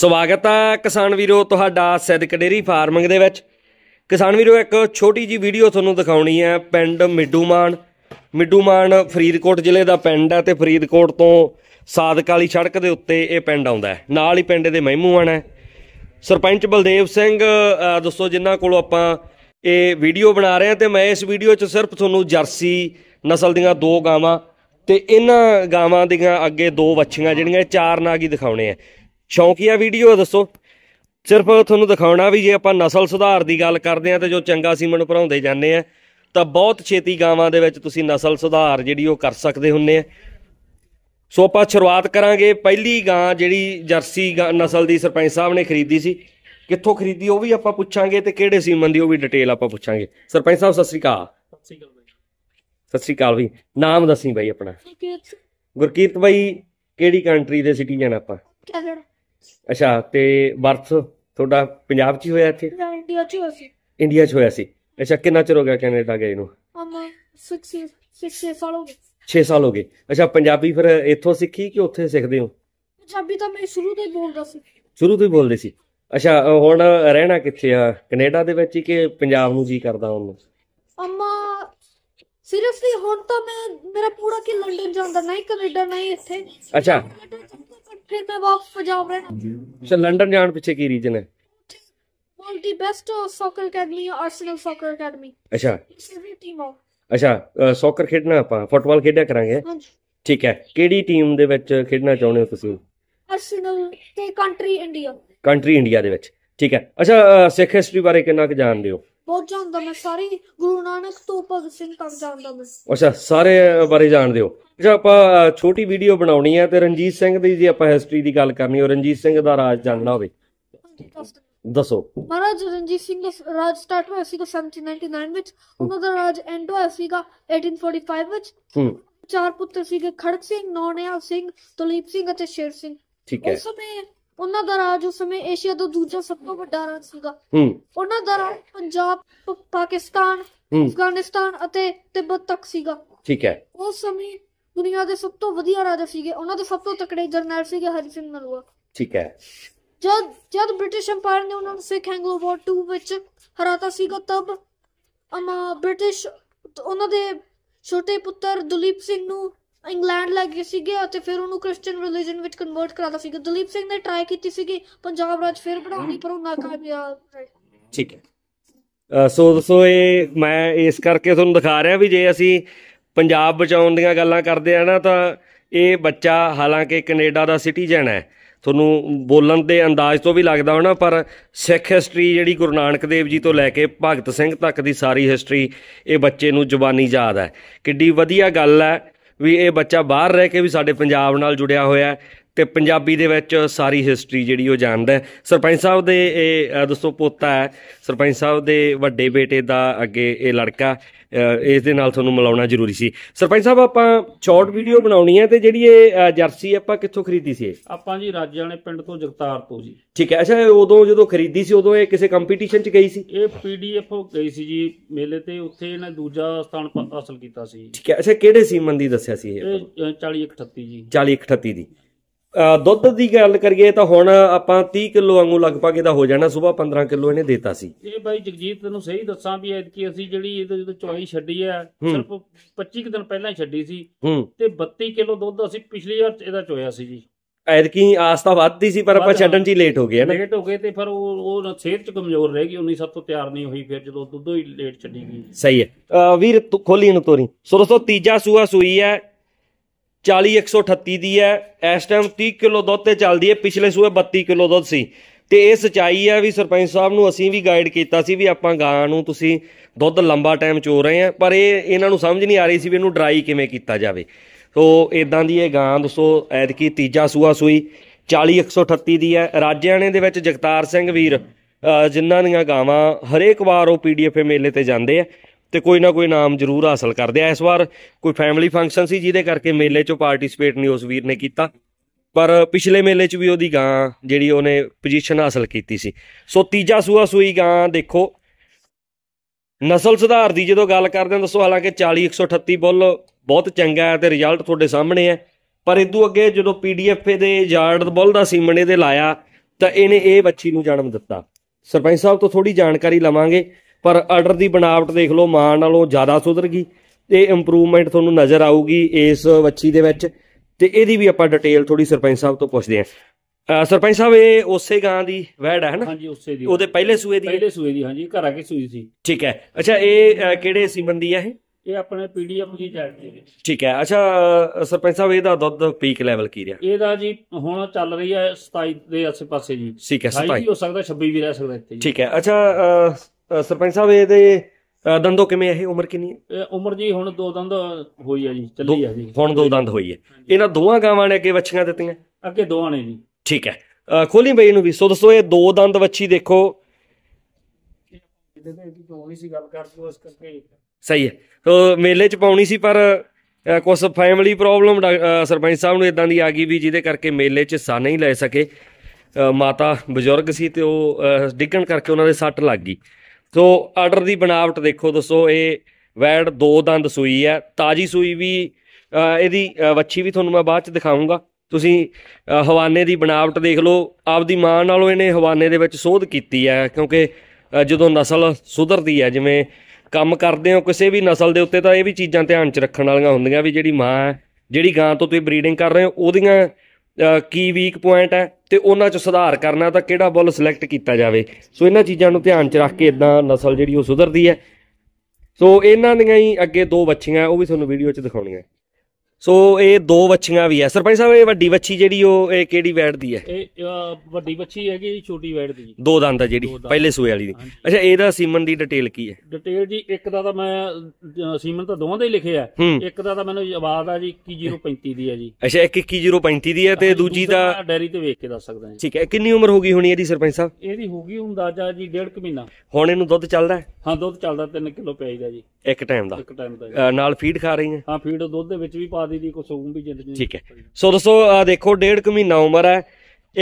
ਸਵਾਗਤ ਆ ਕਿਸਾਨ ਵੀਰੋ ਤੁਹਾਡਾ ਸਿੱਧਕ ਡੇਰੀ ਫਾਰਮਿੰਗ ਦੇ ਵਿੱਚ ਕਿਸਾਨ ਵੀਰੋ ਇੱਕ ਛੋਟੀ ਜੀ ਵੀਡੀਓ ਤੁਹਾਨੂੰ ਦਿਖਾਉਣੀ ਹੈ ਪਿੰਡ ਮਿੱਡੂਮਾਨ ਮਿੱਡੂਮਾਨ ਫਰੀਦਕੋਟ ਜ਼ਿਲ੍ਹੇ ਦਾ ਪਿੰਡ ਹੈ ਤੇ ਫਰੀਦਕੋਟ ਤੋਂ ਸਾਦਕ ਵਾਲੀ ਸੜਕ ਦੇ ਉੱਤੇ ਇਹ ਪਿੰਡ ਆਉਂਦਾ ਹੈ ਨਾਲ ਹੀ ਪਿੰਡ ਦੇ ਮਹਿਮੂਆਨ ਹੈ ਸਰਪੰਚ ਬਲਦੇਵ ਸਿੰਘ ਦੋਸਤੋ ਜਿਨ੍ਹਾਂ ਕੋਲੋਂ ਆਪਾਂ ਇਹ ਵੀਡੀਓ ਬਣਾ ਰਹੇ ਹਾਂ ਤੇ ਮੈਂ ਇਸ ਵੀਡੀਓ 'ਚ ਸਿਰਫ ਤੁਹਾਨੂੰ ਜਰਸੀ ਨਸਲ ਦੀਆਂ ਦੋ ਗਾਵਾਂ ਤੇ ਇਹਨਾਂ ਗਾਵਾਂ ਦੀਆਂ ਅੱਗੇ ਦੋ ਵੱਛੀਆਂ ਜਿਹੜੀਆਂ ਚਾਰ ਨਾਗੀ ਦਿਖਾਉਣੇ ਆ ਸ਼ੌਂਕੀਆ ਵੀਡੀਓ ਦੱਸੋ ਸਿਰਫ ਤੁਹਾਨੂੰ ਦਿਖਾਉਣਾ ਵੀ ਜੇ ਆਪਾਂ ਨਸਲ ਸੁਧਾਰ ਦੀ ਗੱਲ ਕਰਦੇ ਆ ਤੇ ਜੋ ਚੰਗਾ ਸੀਮਨ ਭਰਾਉਂਦੇ ਜਾਂਦੇ ਆ ਤਾਂ ਬਹੁਤ ਛੇਤੀ ਗਾਵਾਂ ਦੇ ਵਿੱਚ ਤੁਸੀਂ ਨਸਲ ਸੁਧਾਰ ਜਿਹੜੀ ਉਹ ਕਰ ਸਕਦੇ ਹੁੰਨੇ ਆ ਸੋ ਆਪਾਂ ਸ਼ੁਰੂਆਤ ਕਰਾਂਗੇ ਪਹਿਲੀ ਗਾਂ ਜਿਹੜੀ ਜਰਸੀ ਨਸਲ ਦੀ ਸਰਪੰਚ ਸਾਹਿਬ ਨੇ ਖਰੀਦੀ ਸੀ ਕਿੱਥੋਂ ਖਰੀਦੀ ਉਹ ਵੀ ਆਪਾਂ ਪੁੱਛਾਂਗੇ ਤੇ ਕਿਹੜੇ ਸੀਮਨ ਦੀ ਉਹ ਵੀ ਡਿਟੇਲ ਆਪਾਂ ਪੁੱਛਾਂਗੇ ਸਰਪੰਚ ਸਾਹਿਬ ਸਤਿ ਸ੍ਰੀ ਅਕਾਲ ਸਤਿ ਸ੍ਰੀ ਅਕਾਲ ਸਤਿ ਸ੍ਰੀ ਅਕਾਲ ਵੀ ਨਾਮ ਦੱਸੀ ਬਾਈ ਆਪਣਾ ਗੁਰਕੀਰਤ ਬਾਈ ਕਿਹੜੀ ਕੰਟਰੀ ਦੇ ਸਿਟੀਜ਼ਨ ਆਪਾਂ ਕੈਨੇਡਾ ਅੱਛਾ ਤੇ ਬਰਥ ਤੁਹਾਡਾ ਪੰਜਾਬ 'ਚ ਹੀ ਹੋਇਆ ਇੱਥੇ ਨਹੀਂ ਇੰਡੀਆ ਚ ਹੋਇਆ ਸੀ ਇੰਡੀਆ 'ਚ ਹੋਇਆ ਸੀ ਅੱਛਾ ਕਿੰਨਾ ਚਿਰ ਹੋ ਗਿਆ ਕੈਨੇਡਾ ਗਏ ਨੂੰ ਅਮਾ 6 6 ਸਾਲ ਹੋ ਗਏ 6 ਸਾਲ ਹੋ ਗਏ ਅੱਛਾ ਪੰਜਾਬੀ ਫਿਰ ਇੱਥੋਂ ਸਿੱਖੀ ਕਿ ਉੱਥੇ ਸਿੱਖਦੇ ਹੋ ਪੰਜਾਬੀ ਤਾਂ ਮੈਂ ਸ਼ੁਰੂ ਤੋਂ ਹੀ ਬੋਲਦਾ ਸੀ ਸ਼ੁਰੂ ਤੋਂ ਹੀ ਬੋਲਦੇ ਸੀ ਅੱਛਾ ਹੁਣ ਰਹਿਣਾ ਕਿੱਥੇ ਆ ਕੈਨੇਡਾ ਦੇ ਵਿੱਚ ਹੀ ਕਿ ਪੰਜਾਬ ਨੂੰ ਜੀ ਕਰਦਾ ਉਹਨੂੰ ਅਮਾ ਸੀਰੀਅਸਲੀ ਹੁਣ ਤਾਂ ਮੈਂ ਮੇਰਾ ਪੂਰਾ ਕਿ ਲੰਡਨ ਜਾਂਦਾ ਨਹੀਂ ਕੈਨੇਡਾ ਨਹੀਂ ਇੱਥੇ ਅੱਛਾ ਫਿਰ ਮੈਂ ਵਾਪਸ ਪੰਜਾਬ ਰਹਿਣਾ ਚ ਲੰਡਨ ਜਾਣ ਪਿੱਛੇ ਕੀ ਰੀਜ਼ਨ ਹੈ multi best soccer academy Arsenal soccer academy ਅੱਛਾ ਫੇਵਰਿਟ ਟੀਮ ਆ ਅੱਛਾ ਸੌਕਰ ਖੇਡਣਾ ਆਪਾਂ ਫੁੱਟਬਾਲ ਖੇਡਿਆ ਕਰਾਂਗੇ ਹਾਂਜੀ ਠੀਕ ਹੈ ਕਿਹੜੀ ਟੀਮ ਦੇ ਵਿੱਚ ਖੇਡਣਾ ਚਾਹੁੰਦੇ ਹੋ ਤੁਸੀਂ ਆਰਸਨਲ ਤੇ ਕੰਟਰੀ ਇੰਡੀਆ ਕੰਟਰੀ ਇੰਡੀਆ ਦੇ ਵਿੱਚ ਠੀਕ ਹੈ ਅੱਛਾ ਸਿੱਖ ਹਿਸਟਰੀ ਬਾਰੇ ਕਿੰਨਾ ਕੁ ਜਾਣਦੇ ਹੋ ਬਹੁਤ ਜਾਣਦਾ ਮੈਂ ਸਾਰੀ ਗੁਰੂ ਨਾਨਕ ਤੋਂ ਭਗਤ ਸਿੰਘ ਤੱਕ ਜਾਣਦਾ ਮੈਂ ਅੱਛਾ ਸਾਰੇ ਬਾਰੇ ਜਾਣਦੇ ਹੋ ਅੱਛਾ ਆਪਾਂ ਛੋਟੀ ਵੀਡੀਓ ਬਣਾਉਣੀ ਹੈ ਤੇ ਰਣਜੀਤ ਸਿੰਘ ਦੀ ਜੇ ਆਪਾਂ ਹਿਸਟਰੀ ਦੀ ਗੱਲ ਕਰਨੀ ਹੋ ਰਣਜੀਤ ਸਿੰਘ ਦਾ ਰਾਜ ਜਾਣਨਾ ਹੋਵੇ ਦੱਸੋ ਮਹਾਰਾਜ ਰਣਜੀਤ ਸਿੰਘ ਦਾ ਰਾਜ ਸਟਾਰਟ ਹੋਇਆ ਸੀਗਾ 1799 ਵਿੱਚ ਉਹਨਾਂ ਦਾ ਰਾਜ ਐਂਡ ਹੋਇਆ ਸੀਗਾ 1845 ਵਿੱਚ ਹੂੰ ਚਾਰ ਪੁੱਤਰ ਸੀਗੇ ਖੜਕ ਸਿੰਘ ਨੌਣਿਆ ਸਿੰਘ ਤੁਲੀਪ ਸਿੰਘ ਅਤੇ ਸ਼ੇਰ ਸਿੰਘ ਠੀਕ ਹੈ ਉਸ ਸਮੇਂ ਉਹਨਾਂ ਦਾ ਰਾਜ ਉਸ ਸਮੇਂ ਏਸ਼ੀਆ ਦਾ ਦੂਜਾ ਸਭ ਤੋਂ ਵੱਡਾ ਰਾਜ ਸੀਗਾ ਹੂੰ ਉਹਨਾਂ ਦਾ ਰਾਜ ਪੰਜਾਬ ਪਾਕਿਸਤਾਨ ਅਫਗਾਨਿਸਤਾਨ ਅਤੇ ਤਿੱਬਤ ਤੱਕ ਸੀਗਾ ਠੀਕ ਹੈ ਉਸ ਸਮੇਂ ਦੁਨੀਆ ਦੇ ਸਭ ਤੋਂ ਵਧੀਆ ਰਾਜਾ ਸੀਗੇ ਉਹਨਾਂ ਦੇ ਸਭ ਤੋਂ ਤਕੜੇ ਜਰਨੈਲ ਸੀਗੇ ਹਰੀ ਸਿੰਘ ਨਲੂਆ ਠੀਕ ਹੈ ਜਦ ਜਦ ਬ੍ਰਿਟਿਸ਼ ਅੰਪਾਇਰ ਨੇ ਉਹਨਾਂ ਨੂੰ ਸਿੱਖ ਐਂਗਲੋ ਵਾਰ 2 ਵਿੱਚ ਹਰਾਤਾ ਸੀਗਾ ਤਬ ਅਮਾ ਬ੍ਰਿਟਿਸ਼ ਉਹਨਾਂ ਦੇ ਛੋਟੇ ਪੁੱਤਰ ਦੁਲੀਪ ਸਿੰਘ ਨੂੰ ਇੰਗਲੈਂਡ ਲੈ ਗਏ ਸੀਗੇ ਅਤੇ ਫਿਰ ਉਹਨੂੰ ਕ੍ਰਿਸਚੀਅਨ ਰਿਲੀਜੀਅਨ ਵਿੱਚ ਕਨਵਰਟ ਕਰਾਤਾ ਸੀਗਾ ਦਲੀਪ ਸਿੰਘ ਨੇ ਟਰਾਈ ਕੀਤੀ ਸੀਗੀ ਪੰਜਾਬ ਰਾਜ ਫਿਰ ਬਣਾਉਣੀ ਪਰ ਉਹ ਨਾਕਾਮਯਾਬ ਰਹੇ ਠੀਕ ਹੈ ਸੋ ਦੋਸਤੋ ਇਹ ਮੈਂ ਇਸ ਕਰਕੇ ਤੁਹਾਨੂੰ ਦਿਖਾ ਰਿਹਾ ਵੀ ਜੇ ਅਸੀਂ ਪੰਜਾਬ ਬਚਾਉਣ ਦੀਆਂ ਗੱਲਾਂ ਕਰਦੇ ਆ ਨਾ ਤਾਂ ਇਹ ਬੱਚਾ ਹਾਲਾਂਕਿ ਕੈਨੇਡਾ ਦਾ ਸਿਟੀਜ਼ਨ ਹੈ ਤੁਹਾਨੂੰ ਬੋਲਣ ਦੇ ਅੰਦਾਜ਼ ਤੋਂ ਵੀ ਲੱਗਦਾ ਹੋਣਾ ਪਰ ਸਿੱਖ ਹਿਸਟਰੀ ਜਿਹੜੀ ਗੁਰੂ ਨਾਨਕ ਦੇਵ ਜੀ ਤੋਂ ਲੈ ਕੇ ਭਗਤ ਸਿੰਘ ਤੱਕ ਦੀ ਸਾਰੀ ਹਿਸਟਰੀ ਇਹ ਬੱਚੇ ਨੂੰ ਜ਼ੁਬਾਨੀ ਯਾਦ ਹੈ ਕਿੱਡੀ ਵਧੀਆ ਗੱਲ ਹੈ ਵੀ ਇਹ ਬੱਚਾ ਬਾਹਰ ਰਹਿ ਕੇ ਵੀ ਸਾਡੇ ਪੰਜਾਬ ਨਾਲ ਜੁੜਿਆ ਹੋਇਆ ਹੈ ਤੇ ਪੰਜਾਬੀ ਦੇ ਵਿੱਚ ਸਾਰੀ ਹਿਸਟਰੀ ਜਿਹੜੀ ਉਹ ਜਾਣਦਾ ਹੈ ਸਰਪੰਚ ਸਾਹਿਬ ਦੇ ਇਹ ਦੋਸਤੋ ਪੋਤਾ ਹੈ ਸਰਪੰਚ ਸਾਹਿਬ ਦੇ ਵੱਡੇ ਬੇਟੇ ਦਾ ਅੱਗੇ ਇਹ ਲੜਕਾ ਇਸ ਦੇ ਨਾਲ ਤੁਹਾਨੂੰ ਮਿਲਾਉਣਾ ਜ਼ਰੂਰੀ ਸੀ ਸਰਪੰਚ ਸਾਹਿਬ ਆਪਾਂ ਸ਼ਾਰਟ ਵੀਡੀਓ ਬਣਾਉਣੀ ਹੈ ਤੇ ਜਿਹੜੀ ਇਹ ਜਰਸੀ ਆਪਾਂ ਕਿੱਥੋਂ ਖਰੀਦੀ ਸੀ ਆਪਾਂ ਜੀ ਰਾਜੇ ਵਾਲੇ ਪਿੰਡ ਤੋਂ ਜਗਤਾਰ ਤੋਂ ਜੀ ਠੀਕ ਹੈ ਅੱਛਾ ਉਦੋਂ ਜਦੋਂ ਖਰੀਦੀ ਸੀ ਉਦੋਂ ਇਹ ਕਿਸੇ ਕੰਪੀਟੀਸ਼ਨ 'ਚ ਗਈ ਸੀ ਇਹ ਪੀਡੀਐਫ ਗਈ ਸੀ ਜੀ ਮੇਲੇ ਤੇ ਉੱਥੇ ਇਹਨੇ ਦੂਜਾ ਸਥਾਨ ਹਾਸਲ ਕੀਤਾ ਸੀ ਠੀਕ ਹੈ ਅੱਛਾ ਕਿਹੜੇ ਸੀਮਨ ਦੀ ਦੱਸਿਆ ਸੀ ਇਹ 40 138 ਜੀ 40 138 ਦੀ ਦੁੱਧ ਦੀ ਗੱਲ ਕਰੀਏ ਤਾਂ ਹੁਣ ਆਪਾਂ 30 ਕਿਲੋ ਵਾਂਗੂ ਲਗਭਗ ਇਹਦਾ ਹੋ ਜਾਣਾ ਸਵੇਰ 15 ਕਿਲੋ ਇਹਨੇ ਦੇਤਾ ਸੀ ਇਹ ਬਾਈ ਜਗਜੀਤ ਤੈਨੂੰ ਸਹੀ ਦੱਸਾਂ ਵੀ ਐਤਕੀ ਅਸੀਂ ਜਿਹੜੀ ਇਹ ਜਦੋਂ ਚੋਈ ਛੱਡੀ ਆ ਸਿਰਫ 25 ਦਿਨ ਪਹਿਲਾਂ ਹੀ ਛੱਡੀ ਸੀ ਤੇ 32 ਕਿਲੋ ਦੁੱਧ ਅਸੀਂ ਪਿਛਲੀ ਵਾਰ ਇਹਦਾ ਚੋਇਆ ਸੀ ਜੀ ਐਤਕੀ ਆਸ ਤਾਂ ਵੱਧਦੀ ਸੀ ਪਰ ਆਪਾਂ ਛੱਡਣ 'ਚ ਹੀ ਲੇਟ ਹੋ ਗਏ ਨਾ ਲੇਟ ਹੋ ਗਏ ਤੇ ਫਿਰ ਉਹ ਉਹ ਸਿਹਤ 'ਚ ਕਮਜ਼ੋਰ ਰਹਿ ਗਈ ਉਨੀ ਸਭ ਤੋਂ ਤਿਆਰ ਨਹੀਂ ਹੋਈ ਫਿਰ ਜਦੋਂ ਦੁੱਧੋ ਹੀ ਲੇਟ ਛੱਡੀ ਗਈ ਸਹੀ ਹੈ ਵੀਰ ਖੋਲੀ ਨੂੰ ਤੋਰੀ ਸੋ ਦੋਸਤੋ ਤੀਜਾ ਸੂਆ ਸੂਈ ਹੈ 40138 ਦੀ ਹੈ ਇਸ ਟਾਈਮ 30 ਕਿਲੋ ਦੁੱਧ ਤੇ ਚੱਲਦੀ ਹੈ ਪਿਛਲੇ ਸੂਏ 32 ਕਿਲੋ ਦੁੱਧ ਸੀ ਤੇ ਇਹ ਸਚਾਈ ਹੈ ਵੀ ਸਰਪੰਚ ਸਾਹਿਬ ਨੂੰ ਅਸੀਂ ਵੀ ਗਾਈਡ ਕੀਤਾ ਸੀ ਵੀ ਆਪਾਂ ਗਾਂ ਨੂੰ ਤੁਸੀਂ ਦੁੱਧ ਲੰਬਾ ਟਾਈਮ ਚੋ ਰਹੇ ਆ ਪਰ ਇਹ ਇਹਨਾਂ ਨੂੰ ਸਮਝ ਨਹੀਂ ਆ ਰਹੀ ਸੀ ਵੀ ਇਹਨੂੰ ਡਰਾਈ ਕਿਵੇਂ ਕੀਤਾ ਜਾਵੇ ਸੋ ਇਦਾਂ ਦੀ ਇਹ ਗਾਂ ਦੋਸਤੋ ਐਤਕੀ ਤੀਜਾ ਸੂਆ ਸੂਈ 40138 ਦੀ ਹੈ ਰਾਜਿਆਣੇ ਦੇ ਵਿੱਚ ਜਗਤਾਰ ਸਿੰਘ ਵੀਰ ਜਿਨ੍ਹਾਂ ਦੀਆਂ ਗਾਵਾਂ ਹਰੇਕ ਵਾਰ ਉਹ ਪੀਡੀਐਫ ਮੇਲੇ ਤੇ ਜਾਂਦੇ ਆ ਤੇ ਕੋਈ ਨਾ ਕੋਈ ਨਾਮ ਜ਼ਰੂਰ ਹਾਸਲ ਕਰਦੇ ਆ ਇਸ ਵਾਰ ਕੋਈ ਫੈਮਿਲੀ ਫੰਕਸ਼ਨ ਸੀ ਜਿਹਦੇ ਕਰਕੇ ਮੇਲੇ 'ਚ ਪਾਰਟਿਸਿਪੇਟ ਨਹੀਂ ਉਸ ਵੀਰ ਨੇ ਕੀਤਾ ਪਰ ਪਿਛਲੇ ਮੇਲੇ 'ਚ ਵੀ ਉਹਦੀ ਗਾਂ ਜਿਹੜੀ ਉਹਨੇ ਪੋਜੀਸ਼ਨ ਹਾਸਲ ਕੀਤੀ ਸੀ ਸੋ ਤੀਜਾ ਸੂਆ ਸੂਈ ਗਾਂ ਦੇਖੋ ਨਸਲ ਸੁਧਾਰ ਦੀ ਜਦੋਂ ਗੱਲ ਕਰਦੇ ਹਾਂ ਦੱਸੋ ਹਾਲਾਂਕਿ 40 138 ਬੁੱਲ ਬਹੁਤ ਚੰਗਾ ਹੈ ਤੇ ਰਿਜ਼ਲਟ ਤੁਹਾਡੇ ਸਾਹਮਣੇ ਹੈ ਪਰ ਇਦੋਂ ਅੱਗੇ ਜਦੋਂ ਪੀਡੀਐਫ ਦੇ ਯਾਰਡ ਬੁੱਲ ਦਾ ਸੀਮਣੇ ਦੇ ਲਾਇਆ ਤਾਂ ਇਹਨੇ ਇਹ ਬੱਚੀ ਨੂੰ ਜਨਮ ਦਿੱਤਾ ਸਰਪੰਚ ਸਾਹਿਬ ਤੋਂ ਥੋੜੀ ਜਾਣਕਾਰੀ ਲਵਾਂਗੇ ਪਰ ਆਰਡਰ ਦੀ ਬਣਾਵਟ ਦੇਖ ਲਓ ਮਾਂ ਨਾਲੋਂ ਜ਼ਿਆਦਾ ਸੁਧਰ ਗਈ ਤੇ ਇੰਪਰੂਵਮੈਂਟ ਤੁਹਾਨੂੰ ਨਜ਼ਰ ਆਊਗੀ ਇਸ ਬੱਚੀ ਦੇ ਵਿੱਚ ਤੇ ਇਹਦੀ ਵੀ ਆਪਾਂ ਡਿਟੇਲ ਥੋੜੀ ਸਰਪੰਚ ਸਾਹਿਬ ਤੋਂ ਪੁੱਛਦੇ ਆਂ ਸਰਪੰਚ ਸਾਹਿਬ ਇਹ ਉਸੇ ਗਾਂ ਦੀ ਵੈੜ ਹੈ ਹਨਾ ਹਾਂਜੀ ਉਸੇ ਦੀ ਉਹਦੇ ਪਹਿਲੇ ਸੂਏ ਦੀ ਪਹਿਲੇ ਸੂਏ ਦੀ ਹਾਂਜੀ ਘਰਾਂ ਕੇ ਸੂਈ ਸੀ ਠੀਕ ਹੈ ਅੱਛਾ ਇਹ ਕਿਹੜੇ ਸੀਮਨ ਦੀ ਹੈ ਇਹ ਇਹ ਆਪਣੇ ਪੀਡੀਐਫ ਦੀ ਚੈਟ ਦੇ ਠੀਕ ਹੈ ਅੱਛਾ ਸਰਪੰਚ ਸਾਹਿਬ ਇਹਦਾ ਦੁੱਧ ਪੀਕ ਲੈਵਲ ਕੀ ਰਿਹਾ ਇਹਦਾ ਜੀ ਹੁਣ ਚੱਲ ਰਹੀ ਹੈ 27 ਦੇ ਆਸੇ ਪਾਸੇ ਜੀ ਠੀਕ ਹੈ 27 ਹੋ ਸਕਦਾ 26 ਵੀ ਰਹਿ ਸਕਦਾ ਇੱਥੇ ਠੀਕ ਹੈ ਅੱਛਾ ਸਰਪੰਚ ਸਾਹਿਬ ਇਹਦੇ ਦੰਦੋ ਕਿਵੇਂ ਇਹ ਉਮਰ ਕਿੰਨੀ ਹੈ ਉਮਰ ਜੀ ਹੁਣ ਦੋ ਦੰਦ ਹੋਈ ਆ ਜੀ ਚੱਲੀ ਆ ਜੀ ਹੁਣ ਦੋ ਦੰਦ ਹੋਈ ਹੈ ਇਹਨਾਂ ਦੋਵਾਂ ਗਾਵਾਂ ਨੇ ਅੱਗੇ ਵੱਛੀਆਂ ਦਿੱਤੀਆਂ ਅੱਗੇ ਦੋਵਾਂ ਨੇ ਜੀ ਠੀਕ ਹੈ ਖੋਲੀ ਬਈ ਨੂੰ ਵੀ ਸੋ ਦੱਸੋ ਇਹ ਦੋ ਦੰਦ ਵੱਛੀ ਦੇਖੋ ਸਹੀ ਹੈ ਸੋ ਮੇਲੇ ਚ ਪਾਉਣੀ ਸੀ ਪਰ ਕੁਝ ਫੈਮਿਲੀ ਪ੍ਰੋਬਲਮ ਸਰਪੰਚ ਸਾਹਿਬ ਨੂੰ ਇਦਾਂ ਦੀ ਆ ਗਈ ਵੀ ਜਿਹਦੇ ਕਰਕੇ ਮੇਲੇ 'ਚ ਸਾ ਨਹੀਂ ਲੈ ਸਕੇ ਮਾਤਾ ਬਜ਼ੁਰਗ ਸੀ ਤੇ ਉਹ ਡਿੱਗਣ ਕਰਕੇ ਉਹਨਾਂ ਦੇ ਸੱਟ ਲੱਗ ਗਈ ਸੋ ਆਰਡਰ ਦੀ ਬਣਾਵਟ ਦੇਖੋ ਦੱਸੋ ਇਹ ਵੈੜ ਦੋ ਦੰਦ ਸੂਈ ਹੈ ਤਾਜੀ ਸੂਈ ਵੀ ਇਹਦੀ ਵੱਛੀ ਵੀ ਤੁਹਾਨੂੰ ਮੈਂ ਬਾਅਦ ਚ ਦਿਖਾਉਂਗਾ ਤੁਸੀਂ ਹਵਾਨੇ ਦੀ ਬਣਾਵਟ ਦੇਖ ਲਓ ਆਪਦੀ ਮਾਂ ਨਾਲੋਂ ਇਹਨੇ ਹਵਾਨੇ ਦੇ ਵਿੱਚ ਸੋਧ ਕੀਤੀ ਹੈ ਕਿਉਂਕਿ ਜਦੋਂ ਨਸਲ ਸੁਧਰਦੀ ਹੈ ਜਿਵੇਂ ਕੰਮ ਕਰਦੇ ਹੋ ਕਿਸੇ ਵੀ ਨਸਲ ਦੇ ਉੱਤੇ ਤਾਂ ਇਹ ਵੀ ਚੀਜ਼ਾਂ ਧਿਆਨ 'ਚ ਰੱਖਣ ਵਾਲੀਆਂ ਹੁੰਦੀਆਂ ਵੀ ਜਿਹੜੀ ਮਾਂ ਹੈ ਜਿਹੜੀ ਗਾਂ ਤੋਂ ਤੁਸੀਂ ਬਰੀਡਿੰਗ ਕਰ ਰਹੇ ਹੋ ਉਹਦੀਆਂ ਕੀ ਵੀਕ ਪੁਆਇੰਟ ਹੈ ਤੇ ਉਹਨਾਂ 'ਚ ਸੁਧਾਰ ਕਰਨਾ ਤਾਂ ਕਿਹੜਾ ਬੁੱਲ ਸਿਲੈਕਟ ਕੀਤਾ ਜਾਵੇ ਸੋ ਇਹਨਾਂ ਚੀਜ਼ਾਂ ਨੂੰ ਧਿਆਨ 'ਚ ਰੱਖ ਕੇ ਇਦਾਂ ਨਸਲ ਜਿਹੜੀ ਉਹ ਸੁਧਰਦੀ ਹੈ ਸੋ ਇਹਨਾਂ ਦੀਆਂ ਹੀ ਅੱਗੇ ਦੋ ਬੱਚੀਆਂ ਉਹ ਵੀ ਤੁਹਾਨੂੰ ਵੀਡੀਓ 'ਚ ਦਿਖਾਉਣੀਆਂ ਸੋ ਇਹ ਦੋ ਵੱਛੀਆਂ ਵੀ ਐ ਸਰਪੰਚ ਸਾਹਿਬ ਇਹ ਵੱਡੀ ਵੱਛੀ ਜਿਹੜੀ ਉਹ ਇਹ ਕਿਹੜੀ ਵੈਟ ਦੀ ਹੈ ਇਹ ਵੱਡੀ ਵੱਛੀ ਹੈਗੀ ਜੀ ਛੋਟੀ ਵੈਟ ਦੀ ਦੋ ਦੰਦ ਆ ਜਿਹੜੀ ਪਹਿਲੇ ਸੂਏ ਵਾਲੀ ਦੀ ਅੱਛਾ ਇਹਦਾ ਸੀਮਨ ਦੀ ਡਿਟੇਲ ਕੀ ਹੈ ਡਿਟੇਲ ਜੀ ਇੱਕ ਦਾ ਤਾਂ ਮੈਂ ਸੀਮਨ ਤਾਂ ਦੋਵਾਂ ਦਾ ਹੀ ਲਿਖਿਆ ਇੱਕ ਦਾ ਤਾਂ ਮੈਨੂੰ ਆਵਾਜ਼ ਆ ਜੀ 21035 ਦੀ ਹੈ ਜੀ ਅੱਛਾ 21035 ਦੀ ਹੈ ਤੇ ਦੂਜੀ ਦਾ ਡੈਰੀ ਤੇ ਵੇਖ ਕੇ ਦੱਸ ਸਕਦਾ ਠੀਕ ਹੈ ਕਿੰਨੀ ਉਮਰ ਹੋ ਗਈ ਹੋਣੀ ਇਹਦੀ ਸਰਪੰਚ ਸਾਹਿਬ ਇਹਦੀ ਹੋ ਗਈ ਅੰਦਾਜ਼ਾ ਜੀ 1.5 ਮਹੀਨਾ ਹੁਣ ਇਹਨੂੰ ਦੁੱਧ ਚੱਲਦਾ ਹਾਂ ਦੁੱਧ ਚੱਲਦਾ 3 ਕਿਲੋ ਪਿਆਈਦਾ ਜੀ ਇੱਕ ਟਾਈਮ ਦਾ ਇੱਕ ਟਾਈਮ ਦਾ ਨਾਲ ਫੀਡ ਖਾ ਰਹੀ ਹੈ ਹਾਂ ਫੀਡ ਦੁੱਧ ਦੇ ਵਿੱਚ ਵੀ ਪਾ ਦੀ ਦੀ ਕੁਛ ਹੋਊਂ ਵੀ ਜ਼ਿੰਦਗੀ ਠੀਕ ਹੈ ਸੋ ਦੋਸਤੋ ਆ ਦੇਖੋ ਡੇਢ ਕੁ ਮਹੀਨਾ ਉਮਰ ਹੈ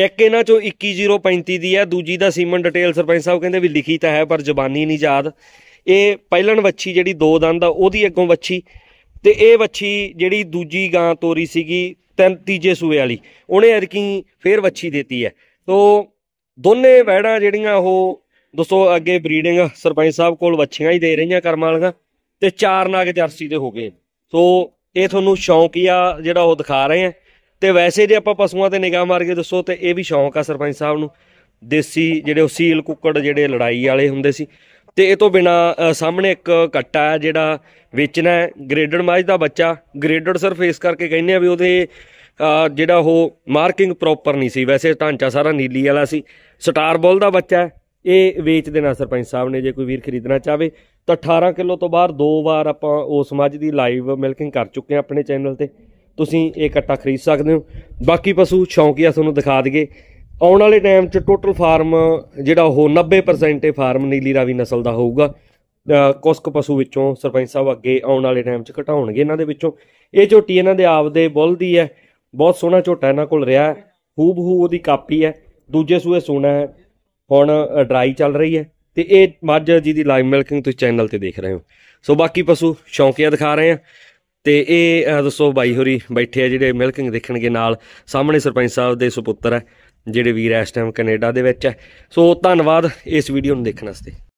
ਇੱਕ ਇਹਨਾਂ ਚੋਂ 21035 ਦੀ ਹੈ ਦੂਜੀ ਦਾ ਸੀਮਨ ਡਿਟੇਲ ਸਰਪੰਚ ਸਾਹਿਬ ਕਹਿੰਦੇ ਵੀ ਲਿਖੀ ਤਾਂ ਹੈ ਪਰ ਜ਼ਬਾਨੀ ਨਹੀਂ ਯਾਦ ਇਹ ਪਹਿਲਣ ਵੱਛੀ ਜਿਹੜੀ ਦੋ ਦੰਦ ਆ ਉਹਦੀ ਅੱਗੋਂ ਵੱਛੀ ਤੇ ਇਹ ਵੱਛੀ ਜਿਹੜੀ ਦੂਜੀ ਗਾਂ ਤੋਰੀ ਸੀਗੀ ਤਿੰਨ ਤੀਜੇ ਸੂਏ ਵਾਲੀ ਉਹਨੇ ਅਰਕੀ ਫੇਰ ਵੱਛੀ ਦਿੱਤੀ ਹੈ ਤੋ ਦੋਨੇ ਵੈੜਾਂ ਜਿਹੜੀਆਂ ਉਹ ਦੋਸਤੋ ਅੱਗੇ ਬਰੀਡਿੰਗ ਸਰਪੰਚ ਸਾਹਿਬ ਕੋਲ ਵੱਛੀਆਂ ਹੀ ਦੇ ਰਹੀਆਂ ਕਰਮ ਵਾਲੀਆਂ ਤੇ ਚਾਰ ਨਾਗ ਜਰਸੀ ਦੇ ਹੋ ਗਏ ਸੋ ਇਹ ਤੁਹਾਨੂੰ ਸ਼ੌਂਕੀਆ ਜਿਹੜਾ ਉਹ ਦਿਖਾ ਰਹੇ ਆ ਤੇ ਵੈਸੇ ਜੇ ਆਪਾਂ ਪਸ਼ੂਆਂ ਤੇ ਨਿਗਾਹ ਮਾਰ ਕੇ ਦੱਸੋ ਤੇ ਇਹ ਵੀ ਸ਼ੌਂਕ ਆ ਸਰਪੰਚ ਸਾਹਿਬ ਨੂੰ ਦੇਸੀ ਜਿਹੜੇ ਉਹ ਸੀਲ ਕੁੱਕੜ ਜਿਹੜੇ ਲੜਾਈ ਵਾਲੇ ਹੁੰਦੇ ਸੀ ਤੇ ਇਹ ਤੋਂ ਬਿਨਾ ਸਾਹਮਣੇ ਇੱਕ ਕੱਟਾ ਜਿਹੜਾ ਵੇਚਣਾ ਹੈ ਗ੍ਰੇਡਡ ਮਾਜ ਦਾ ਬੱਚਾ ਗ੍ਰੇਡਡ ਸਿਰਫ ਇਸ ਕਰਕੇ ਕਹਿੰਦੇ ਆ ਵੀ ਉਹਦੇ ਜਿਹੜਾ ਉਹ ਮਾਰਕਿੰਗ ਪ੍ਰੋਪਰ ਨਹੀਂ ਸੀ ਵੈਸੇ ਢਾਂਚਾ ਸਾਰਾ ਨੀਲੀ ਵਾਲਾ ਸੀ ਸਟਾਰ ਬੋਲ ਦਾ ਬੱਚਾ ਇਹ ਵੇਚ ਦੇਣਾ ਸਰਪੰਚ ਸਾਹਿਬ ਨੇ ਜੇ ਕੋਈ ਵੀਰ ਖਰੀਦਣਾ ਚਾਵੇ ਤਾਂ 18 ਕਿਲੋ ਤੋਂ ਬਾਅਦ ਦੋ ਵਾਰ ਆਪਾਂ ਉਸ ਮੱਝ ਦੀ ਲਾਈਵ ਮਿਲਕਿੰਗ ਕਰ ਚੁੱਕੇ ਆ ਆਪਣੇ ਚੈਨਲ ਤੇ ਤੁਸੀਂ ਇਹ ਕੱਟਾ ਖਰੀਦ ਸਕਦੇ ਹੋ ਬਾਕੀ ਪਸ਼ੂ ਸ਼ੌਂਕੀਆ ਤੁਹਾਨੂੰ ਦਿਖਾ ਦਈਏ ਆਉਣ ਵਾਲੇ ਟਾਈਮ 'ਚ ਟੋਟਲ ਫਾਰਮ ਜਿਹੜਾ ਉਹ 90% ਇਹ ਫਾਰਮ ਨੀਲੀ ਰਾਵੀ ਨਸਲ ਦਾ ਹੋਊਗਾ ਕੁਸਕ ਪਸ਼ੂ ਵਿੱਚੋਂ ਸਰਪੰਚ ਸਾਹਿਬ ਅੱਗੇ ਆਉਣ ਵਾਲੇ ਟਾਈਮ 'ਚ ਘਟਾਉਣਗੇ ਇਹਨਾਂ ਦੇ ਵਿੱਚੋਂ ਇਹ ਝੋਟੀ ਇਹਨਾਂ ਦੇ ਆਪ ਦੇ ਬੁੱਲ ਦੀ ਹੈ ਬਹੁਤ ਸੋਹਣਾ ਝੋਟਾ ਇਹਨਾਂ ਕੋਲ ਰਿਹਾ ਹੂਬ ਹੂ ਉਹਦੀ ਕਾਪੀ ਹੈ ਦੂਜੇ ਸੂਏ ਸੋਨਾ ਹੈ ਹੁਣ ਡਰਾਈ ਚੱਲ ਰਹੀ ਹੈ ਤੇ ਇਹ ਮੱਝ ਜੀ ਦੀ ਲਾਈਵ ਮਿਲਕਿੰਗ ਤੁਸੀਂ ਚੈਨਲ ਤੇ ਦੇਖ ਰਹੇ ਹੋ ਸੋ ਬਾਕੀ ਪਸ਼ੂ ਸ਼ੌਂਕੀਆਂ ਦਿਖਾ ਰਹੇ ਆ ਤੇ ਇਹ ਦੱਸੋ ਬਾਈ ਹੋਰੀ ਬੈਠੇ ਆ ਜਿਹੜੇ ਮਿਲਕਿੰਗ ਦੇਖਣਗੇ ਨਾਲ ਸਾਹਮਣੇ ਸਰਪੰਚ ਸਾਹਿਬ ਦੇ ਸੁਪੁੱਤਰ ਹੈ ਜਿਹੜੇ ਵੀਰ ਇਸ ਟਾਈਮ ਕੈਨੇਡਾ ਦੇ ਵਿੱਚ ਹੈ ਸੋ ਧੰਨਵਾਦ ਇਸ ਵੀਡੀਓ ਨੂੰ ਦੇਖਣ ਵਾਸਤੇ